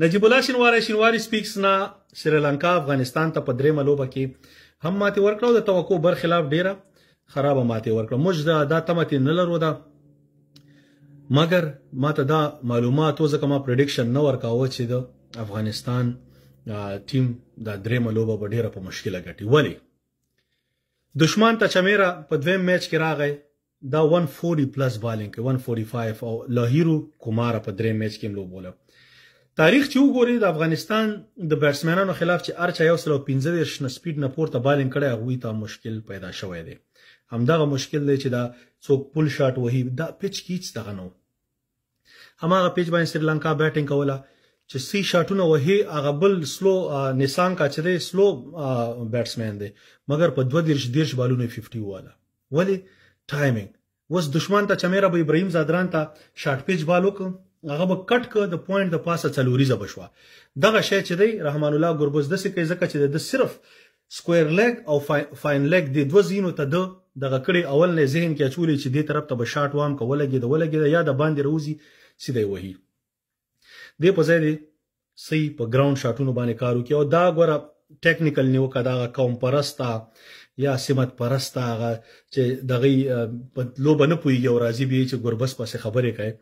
نجیب الله شینواری شینواری سپیکس نه سریلانکا افغانستان ته په درېمه لوبه کې هم ماتې ورکړه او د توقع برخلاف ډیره خرابه ماتې ورکړه موږ دا, دا تمه نه لرو دا مګر ماته دا معلومات او ځکه ما پریډکشن نه ورکاوه چې د افغانستان ټیم دا درېمه لوبه به ډیره په مشکله ګټي ولی دشمن ته چمیره په دویم میچ کې راغی دا 140 پلس بالینګ 145 او لاهیرو کومار په درې میچ کې لوبوله تاریخ چې وګوري د افغانستان د بیټسمنانو خلاف چې ارچا یو سل 15 نه سپید نه پورته بالینګ کړي هغه ته مشکل پیدا شوی دی همدغه مشکل دی چې دا څوک پول شاټ وهي دا پچ کیچ دغه نو هماغه پچ باندې سریلانکا بیټینګ کوله چې سی شاټونه وهي هغه بل سلو نسان کا چره سلو بیټسمن دی مګر په 2 دیرش دیرش بالونه 50 واله ولی ټایمینګ وس دشمن ته چمیره به ابراهيم زادران ته شاټ پچ بالو کوم هغه به کټ ک د پوینټ د پاسه څلوريزه بشوه دغه شی چې دی رحمان الله ګربز د سکه زکه چې د صرف سکوير لګ او فاین لګ د دوه زینو ته د دغه کړي اول نه ذهن کې اچولې چې دې طرف ته به شاټ وام کولګي د ولګي یا د باندې روزي سیده وهی دې په ځای دی صحیح په ګراوند شاټونو باندې کارو کې او دا ګوره ټیکنیکل نیوکه دا قوم پرستا یا سمت پرستا هغه چې دغه په لوب نه پوي یو راضي به چې ګربس پسې خبرې کوي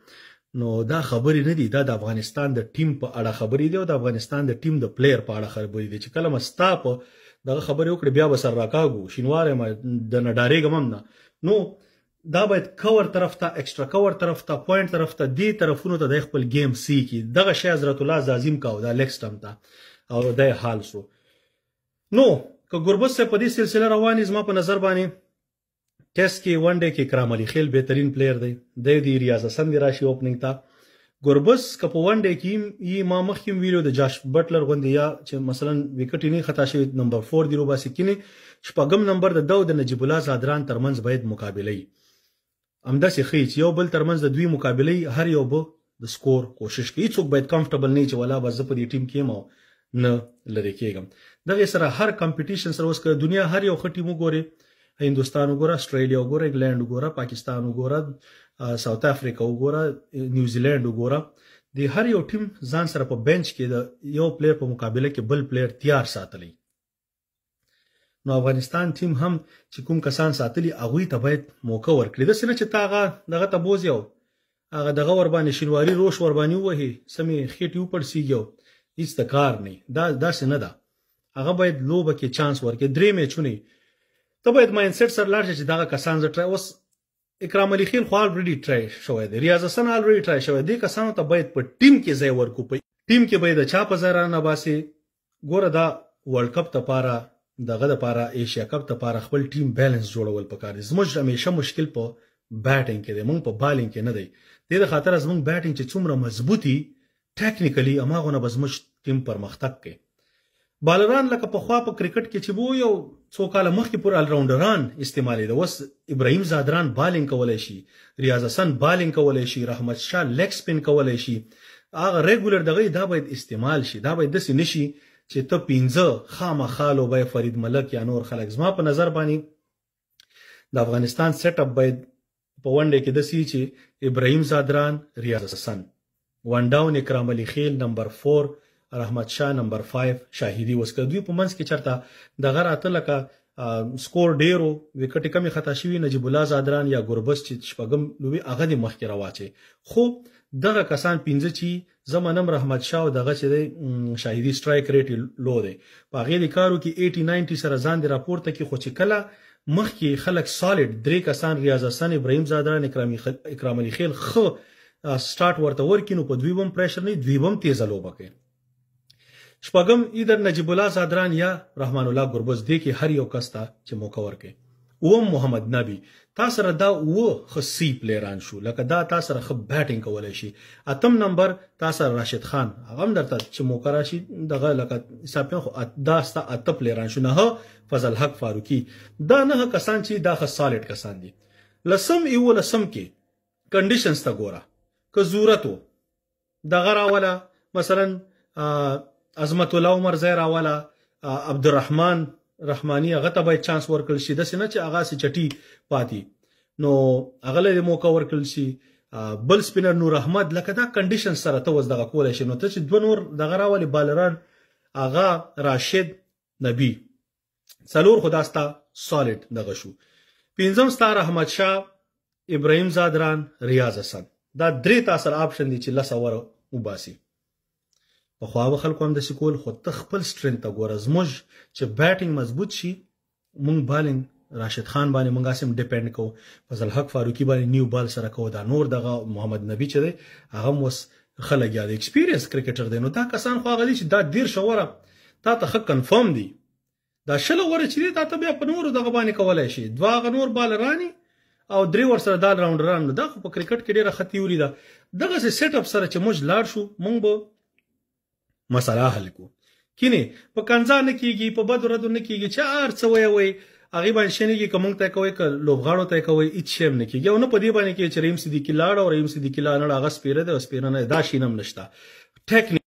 نو دا خبرې نه دي دا د افغانستان د ټیم په اړه خبرې دي او د افغانستان د ټیم د پلیر په اړه خبرې دي چې کله مستا په دغه خبرې وکړي بیا به سر راکاګو شینواره ما د نډارې غمم نه نو دا باید کور طرف ته ایکسترا کور طرف ته پوینټ طرف ته دی طرفونو ته د خپل گیم سی کی دغه شی حضرت الله زازیم کاو دا لیکسټم ته او د حال سو نو که ګوربس په دې سلسله روانې زما په نظر باندې ټیسټ کې ون ډے کې کرام علي خیل بهترین پلیر دی د دې ریاض حسن دی راشي اوپننګ ته ګوربس که په ون ډے کې یې ما مخکې ویلو د جاش بټلر غوندي یا چې مثلا وکټ نه خطا شوی نمبر 4 دی روباسي کینی شپږم نمبر د دو د نجیب الله زادران ترمنځ باید مقابله امداسې خېچ یو بل ترمنځ د دوی مقابله هر یو به د سکور کوشش کوي څوک باید کمفټبل نه چې ولا به زه په دې ټیم کې مو نه لری کېږم دغه سره هر کمپټیشن سره اوس دنیا هر یو خټي مو ګوري هندستان وګوره استرالیا وګوره انګلند وګوره پاکستان وګوره ساوث افریقا وګوره نیوزیلند وګوره د هر یو ټیم ځان سره په بنچ کې د یو پلیر په مقابله کې بل پلیر تیار ساتلی نو افغانستان ټیم هم چې کوم کسان ساتلی هغه ته باید موقع ورکړي د سینه چې تاغه دغه ته بوز یو هغه دغه ور باندې شینواری روش ور باندې وهي سمې خېټي پر سیګو هیڅ د کار نه دا داسې نه ده هغه باید لوبه کې چانس ورکړي درې میچونه ته باید ماینډ سیټ سره لاړ شې چې دغه کسان زه ټرای اوس اکرام علي خان خو الریډي ټرای شوی دی ریاض حسن الریډي ټرای شوی دی کسانو ته باید په ټیم کې ځای ورکو په ټیم کې باید چا په زرا نه باسي ګوره دا ورلد کپ ته پاره دغه د پاره ایشیا کپ ته پاره خپل ټیم بیلانس جوړول پکار دي زموږ همیشه مشکل په بیټینګ کې دی مونږ په بالینګ کې نه دی د دې خاطر زمونږ بیټینګ چې څومره مضبوطي ټیکنیکلی اماغه نه بزمش ټیم پرمختګ کوي بالران لکه په خوا په کرکټ کې چې وو یو څو کال مخکې پور ال راونډران استعمالي د وس ابراهيم زادران بالینګ کولای شي ریاض حسن بالینګ کولای شي رحمت شاه لیگ سپین کولای شي هغه ریګولر دغه دا باید استعمال شي دا باید دسي نشي چې ته 15 خامخا لوبای فرید ملک یا نور خلک زما په نظر باندې د افغانستان سیټ اپ باید په ونډه کې دسي چې ابراهيم زادران ریاض حسن ون ډاون اکرام علي خیل نمبر 4 رحمت شاه نمبر 5 شاهيدي وسکه دوی په منځ کې چرته د غره اتلکه سکور ډیرو وکټ کمی خطا شوی نجیب الله زادران یا ګربس چې شپږم لوی هغه د مخکې راواچي خو دغه کسان پنځه چې زمانم رحمت شاه دغه چې شاهيدي سټرایک ریټ لو دی په هغه د کارو کې 80 90 سره ځان دی راپورته کې خو چې کله مخکې خلک سالډ درې کسان ریاض حسن ابراهيم زادران اکرامي اکرام علي خیل خو سٹارټ ورته ورکینو په دویبم پریشر نه دویبم تیز لوبه کوي شپږم ایدر نجیب الله صدران یا رحمان الله ګربز دی کې هر یو کس ته چې موقع ورکړي اوم محمد نبی تا سره دا و خصی پلیران شو لکه دا تا سره خ بیټینګ کولای شي اتم نمبر تا سره راشد خان هغه درته چې موقع راشي دغه لکه حساب خو دا ستا اته پلیران شو نه فضل حق فاروقی دا نه کسان چې دا خ سالډ کسان دي لسم یو لسم کې کنډیشنز تا ګوره که ضرورت و دغه راولا مثلا عظمت الله عمر زای راواله عبدالرحمن رحمانی هغه ته به چانس ورکړ شي د سینه چې هغه سي چټي پاتې نو هغه له موقع ورکړ شي بل سپینر نور احمد لکه دا کنډیشن سره ته وز دغه کولای شي نو ته چې دوه نور دغه راولي بالران اغا راشد نبی څلور خداستا سالید دغه شو پنځم ستار احمد شاه ابراهيم زادران ریاض حسن دا درې تاسو اپشن دي چې لاسه وره وباسي پخوا به خلکو هم داسې کول خو ته خپل سټرینګ ته ګوره زموږ چې بیټینګ مضبوط شي مونږ بالینګ راشد خان باندې مونږ اسیم ډیپند کوو فضل حق فاروقی باندې نیو بال سره کوو دا نور دغه محمد نبی چې دی هغه وس خلک یاد ایکسپیرینس کرکټر دی نو دا کسان خو غلي چې دا ډیر شوره تا ته حق کنفرم دی دا شل وره چې دا ته بیا په نور دغه باندې کولای شي دوا غنور بال رانی او درې ور سره دا راوند ران دا خو په کرکټ کې ډیره خطیوري ده دغه سیټ اپ سره چې موږ لاړ شو مونږ به مسله حل کو کینه په کنځا نه کیږي په بد ردو نه کیږي چې ارڅ وای وای هغه باندې شنه کې کوم ته کوي ک لوبغاړو ته کوي هیڅ شیم نه کیږي او نه په دې باندې کې چې ریم صدیقی لاړ او ریم صدیقی لاړ هغه سپیره ده سپیره نه دا شینم نشتا ټیکنیک